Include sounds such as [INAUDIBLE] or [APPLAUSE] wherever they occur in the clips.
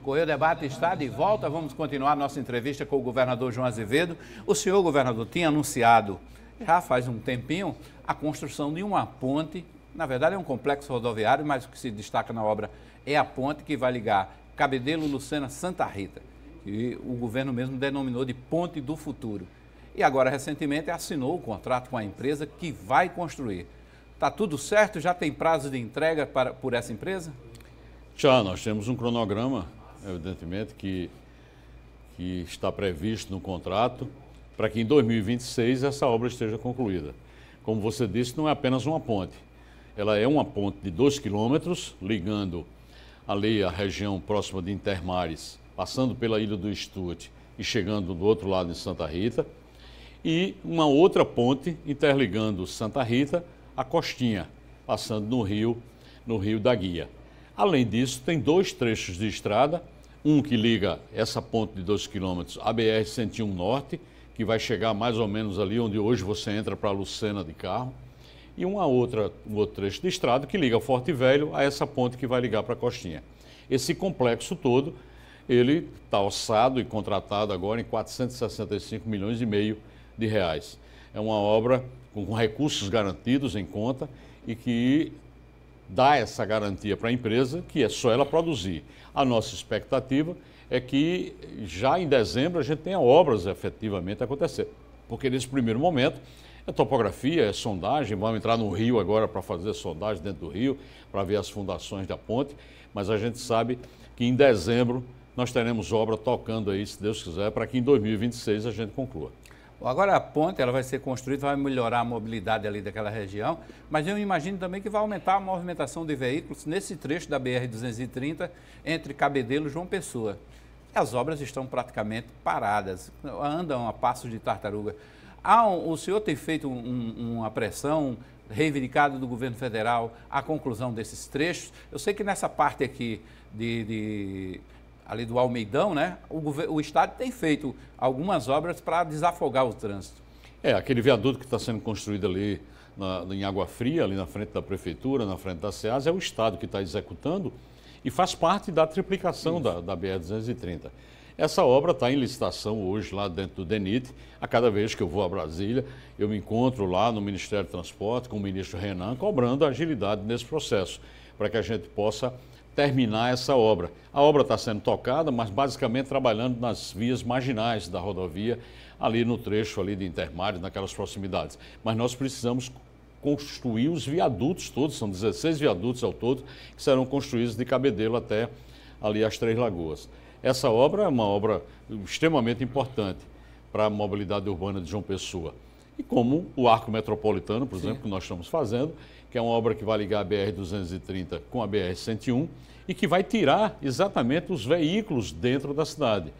Correio Debate está de volta. Vamos continuar nossa entrevista com o governador João Azevedo. O senhor governador tinha anunciado, já faz um tempinho, a construção de uma ponte. Na verdade, é um complexo rodoviário, mas o que se destaca na obra é a ponte que vai ligar Cabedelo, Lucena, Santa Rita, que o governo mesmo denominou de Ponte do Futuro. E agora, recentemente, assinou o contrato com a empresa que vai construir. Está tudo certo? Já tem prazo de entrega para, por essa empresa? Já, nós temos um cronograma evidentemente, que, que está previsto no contrato, para que em 2026 essa obra esteja concluída. Como você disse, não é apenas uma ponte. Ela é uma ponte de 2 quilômetros, ligando ali a região próxima de Intermares, passando pela ilha do Stuart e chegando do outro lado em Santa Rita. E uma outra ponte interligando Santa Rita à Costinha, passando no rio, no rio da Guia. Além disso, tem dois trechos de estrada, um que liga essa ponte de 12 quilômetros à BR-101 Norte, que vai chegar mais ou menos ali onde hoje você entra para Lucena de carro, e uma outra, um outro trecho de estrada que liga Forte Velho a essa ponte que vai ligar para Costinha. Esse complexo todo, ele está alçado e contratado agora em 465 milhões e meio de reais. É uma obra com recursos garantidos em conta e que dá essa garantia para a empresa, que é só ela produzir. A nossa expectativa é que já em dezembro a gente tenha obras efetivamente acontecendo, porque nesse primeiro momento é topografia, é sondagem, vamos entrar no rio agora para fazer sondagem dentro do rio, para ver as fundações da ponte, mas a gente sabe que em dezembro nós teremos obra tocando aí, se Deus quiser, para que em 2026 a gente conclua. Agora a ponte ela vai ser construída, vai melhorar a mobilidade ali daquela região, mas eu imagino também que vai aumentar a movimentação de veículos nesse trecho da BR-230 entre Cabedelo e João Pessoa. As obras estão praticamente paradas, andam a passo de tartaruga. Ah, o senhor tem feito um, uma pressão reivindicada do governo federal à conclusão desses trechos? Eu sei que nessa parte aqui de, de ali do Almeidão, né? O, o Estado tem feito algumas obras para desafogar o trânsito. É, aquele viaduto que está sendo construído ali na, em Água Fria, ali na frente da Prefeitura, na frente da SEAS, é o Estado que está executando e faz parte da triplicação da, da BR-230. Essa obra está em licitação hoje lá dentro do DENIT. A cada vez que eu vou a Brasília, eu me encontro lá no Ministério do Transporte com o ministro Renan, cobrando agilidade nesse processo, para que a gente possa terminar essa obra. A obra está sendo tocada, mas basicamente trabalhando nas vias marginais da rodovia, ali no trecho ali de intermário, naquelas proximidades. Mas nós precisamos construir os viadutos todos, são 16 viadutos ao todo, que serão construídos de Cabedelo até ali as Três Lagoas. Essa obra é uma obra extremamente importante para a mobilidade urbana de João Pessoa e como o Arco Metropolitano, por Sim. exemplo, que nós estamos fazendo, que é uma obra que vai ligar a BR-230 com a BR-101 e que vai tirar exatamente os veículos dentro da cidade.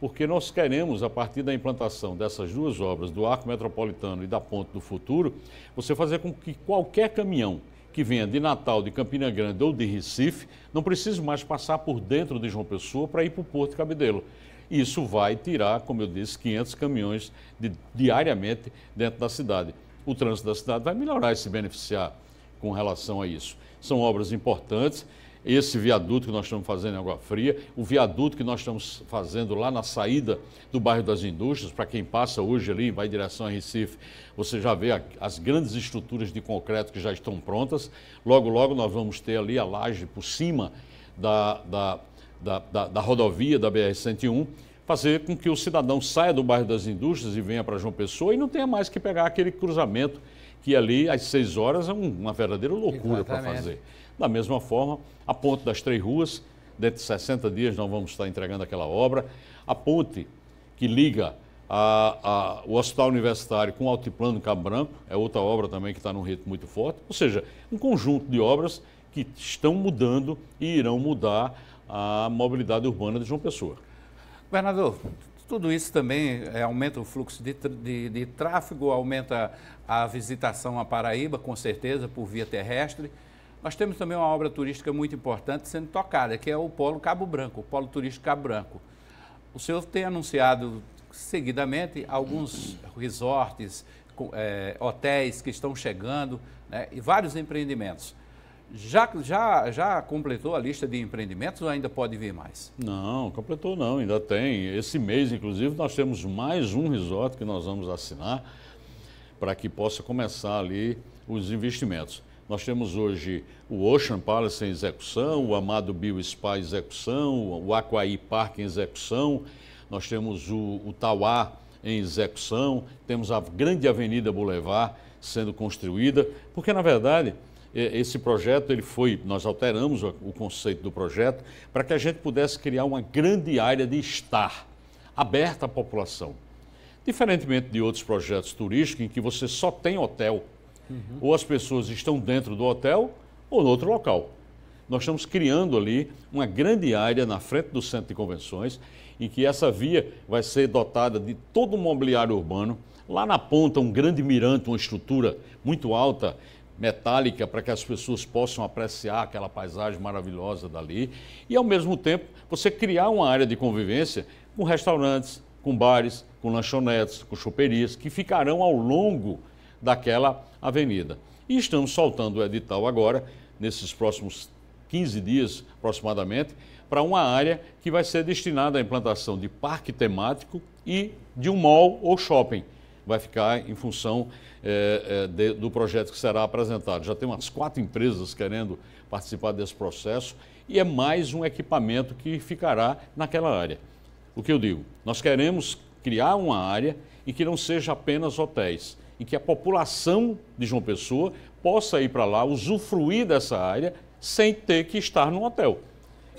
Porque nós queremos, a partir da implantação dessas duas obras, do Arco Metropolitano e da Ponte do Futuro, você fazer com que qualquer caminhão que venha de Natal, de Campina Grande ou de Recife, não precise mais passar por dentro de João Pessoa para ir para o Porto Cabedelo. Isso vai tirar, como eu disse, 500 caminhões de, diariamente dentro da cidade. O trânsito da cidade vai melhorar e se beneficiar com relação a isso. São obras importantes. Esse viaduto que nós estamos fazendo em Água Fria, o viaduto que nós estamos fazendo lá na saída do bairro das Indústrias, para quem passa hoje ali, vai em direção a Recife, você já vê as grandes estruturas de concreto que já estão prontas. Logo, logo nós vamos ter ali a laje por cima da, da da, da, da rodovia da BR-101, fazer com que o cidadão saia do bairro das indústrias e venha para João Pessoa e não tenha mais que pegar aquele cruzamento que ali às seis horas é uma verdadeira loucura para fazer. Da mesma forma, a ponte das três ruas, dentro de 60 dias nós vamos estar entregando aquela obra. A ponte que liga a, a, o Hospital Universitário com o Altiplano Cabo Branco, é outra obra também que está num ritmo muito forte. Ou seja, um conjunto de obras que estão mudando e irão mudar a mobilidade urbana de João Pessoa. Governador, tudo isso também é, aumenta o fluxo de, de, de, tráfego, aumenta a visitação à Paraíba, com certeza, por via terrestre. Nós temos também uma obra turística muito importante sendo tocada, que é o Polo Cabo Branco, o Polo Turístico Cabo Branco. O senhor tem anunciado seguidamente alguns resorts, é, hotéis que estão chegando né, e vários empreendimentos. Já, já, já completou a lista de empreendimentos ou ainda pode vir mais? Não, completou não, ainda tem. Esse mês, inclusive, nós temos mais um resort que nós vamos assinar para que possa começar ali os investimentos. Nós temos hoje o Ocean Palace em execução, o Amado Bio Spa em execução, o Aquaí Park em execução, nós temos o, o Tauá em execução, temos a grande Avenida Boulevard sendo construída, porque na verdade esse projeto ele foi, nós alteramos o conceito do projeto para que a gente pudesse criar uma grande área de estar aberta à população. Diferentemente de outros projetos turísticos em que você só tem hotel, uhum. ou as pessoas estão dentro do hotel ou no outro local. Nós estamos criando ali uma grande área na frente do centro de convenções, em que essa via vai ser dotada de todo o mobiliário urbano. Lá na ponta, um grande mirante, uma estrutura muito alta, metálica para que as pessoas possam apreciar aquela paisagem maravilhosa dali e, ao mesmo tempo, você criar uma área de convivência com restaurantes, com bares, com lanchonetes, com choperias, que ficarão ao longo daquela avenida. E estamos soltando o edital agora, nesses próximos 15 dias aproximadamente, para uma área que vai ser destinada à implantação de parque temático e de um mall ou shopping vai ficar em função é, é, de, do projeto que será apresentado. Já tem umas quatro empresas querendo participar desse processo e é mais um equipamento que ficará naquela área. O que eu digo? Nós queremos criar uma área em que não seja apenas hotéis, em que a população de João Pessoa possa ir para lá, usufruir dessa área sem ter que estar num hotel.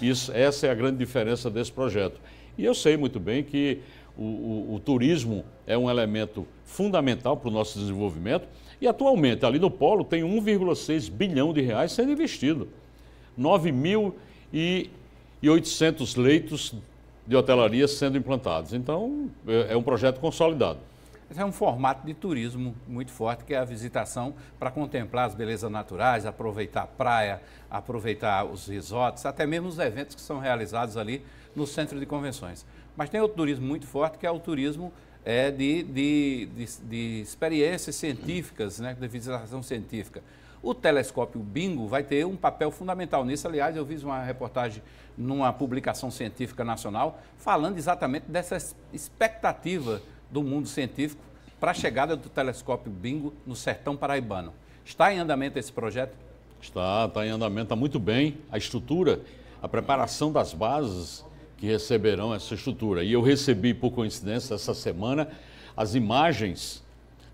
Isso, essa é a grande diferença desse projeto. E eu sei muito bem que o, o, o turismo é um elemento fundamental para o nosso desenvolvimento e atualmente ali no polo tem 1,6 bilhão de reais sendo investido. 9.800 leitos de hotelaria sendo implantados. Então, é, é um projeto consolidado. é um formato de turismo muito forte, que é a visitação para contemplar as belezas naturais, aproveitar a praia, aproveitar os resorts, até mesmo os eventos que são realizados ali no centro de convenções. Mas tem outro turismo muito forte, que é o turismo é, de, de, de, de experiências científicas, né, de visitação científica. O telescópio Bingo vai ter um papel fundamental nisso. Aliás, eu fiz uma reportagem numa publicação científica nacional falando exatamente dessa expectativa do mundo científico para a chegada do telescópio Bingo no sertão paraibano. Está em andamento esse projeto? Está, está em andamento, está muito bem. A estrutura, a preparação das bases que receberão essa estrutura. E eu recebi, por coincidência, essa semana, as imagens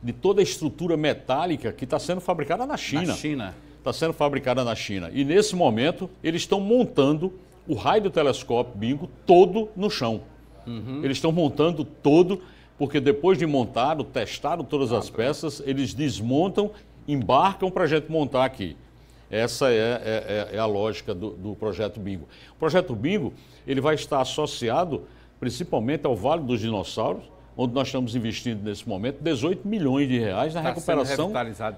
de toda a estrutura metálica que está sendo fabricada na China. Na China. Está sendo fabricada na China. E nesse momento, eles estão montando o raio do telescópio Bingo todo no chão. Uhum. Eles estão montando todo, porque depois de montado, testado todas ah, as peças, eles desmontam, embarcam para a gente montar aqui. Essa é, é, é, é a lógica do, do, projeto Bingo. O projeto Bingo ele vai estar associado principalmente ao Vale dos Dinossauros, onde nós estamos investindo nesse momento 18 milhões de reais na tá recuperação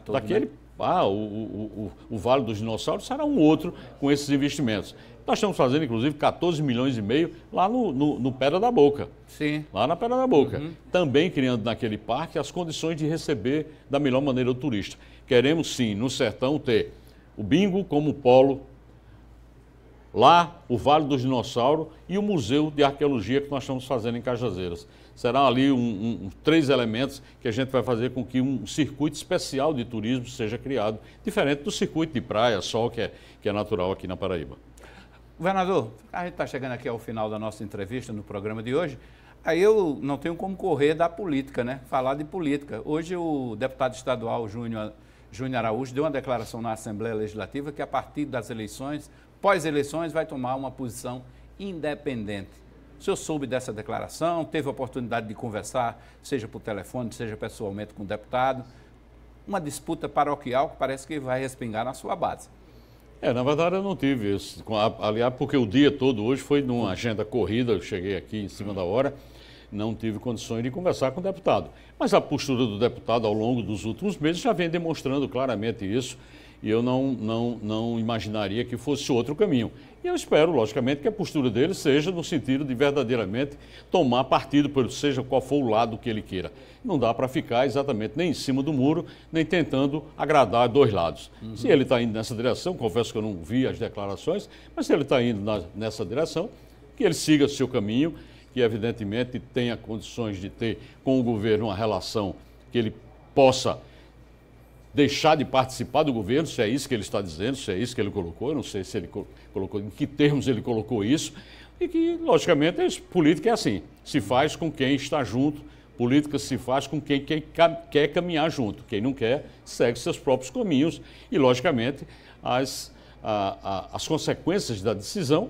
todo, daquele. Né? Ah, o, o, o, o, Vale dos Dinossauros será um outro com esses investimentos. Nós estamos fazendo, inclusive, 14 milhões e meio lá no, no, no Pedra da Boca. Sim. Lá na Pedra da Boca. Uhum. Também criando naquele parque as condições de receber da melhor maneira o turista. Queremos, sim, no sertão ter o bingo como polo, lá o Vale dos dinossauros e o Museu de Arqueologia que nós estamos fazendo em Cajazeiras. Serão ali um, um, três elementos que a gente vai fazer com que um circuito especial de turismo seja criado, diferente do circuito de praia, sol, que é, que é natural aqui na Paraíba. Governador, a gente está chegando aqui ao final da nossa entrevista no programa de hoje. Aí eu não tenho como correr da política, né? Falar de política. Hoje o deputado estadual Júnior Júnior Araújo deu uma declaração na Assembleia Legislativa que a partir das eleições, pós-eleições, vai tomar uma posição independente. O senhor soube dessa declaração, teve a oportunidade de conversar, seja por telefone, seja pessoalmente com o deputado. Uma disputa paroquial que parece que vai respingar na sua base. É, na verdade eu não tive isso. Aliás, porque o dia todo hoje foi numa agenda corrida, eu cheguei aqui em cima da hora não tive condições de conversar com o deputado. Mas a postura do deputado ao longo dos últimos meses já vem demonstrando claramente isso e eu não, não, não imaginaria que fosse outro caminho. E eu espero, logicamente, que a postura dele seja no sentido de verdadeiramente tomar partido, por seja qual for o lado que ele queira. Não dá para ficar exatamente nem em cima do muro, nem tentando agradar dois lados. Uhum. Se ele está indo nessa direção, confesso que eu não vi as declarações, mas se ele está indo na, nessa direção, que ele siga o seu caminho que evidentemente tenha condições de ter com o governo uma relação que ele possa deixar de participar do governo, se é isso que ele está dizendo, se é isso que ele colocou, eu não sei se ele colocou, em que termos ele colocou isso, e que, logicamente, política é assim, se faz com quem está junto, política se faz com quem, quer caminhar junto, quem não quer segue seus próprios caminhos e, logicamente, as, a, a, as consequências da decisão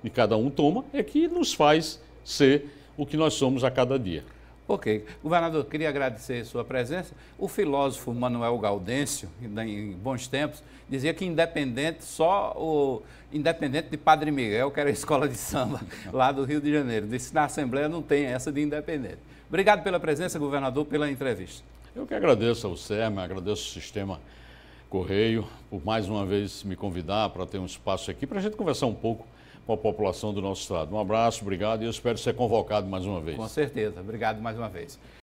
que cada um toma é que nos faz ser o que nós somos a cada dia. Ok. Governador, queria agradecer sua presença. O filósofo Manuel Gaudêncio, em bons tempos, dizia que independente, só o independente de Padre Miguel, que era a escola de samba [LAUGHS] lá do Rio de Janeiro. Disse na Assembleia não tem essa de independente. Obrigado pela presença, governador, pela entrevista. Eu que agradeço ao SERM, agradeço ao Sistema Correio por mais uma vez me convidar para ter um espaço aqui para a gente conversar um pouco com a população do nosso estado. Um abraço, obrigado e eu espero ser convocado mais uma vez. Com certeza, obrigado mais uma vez.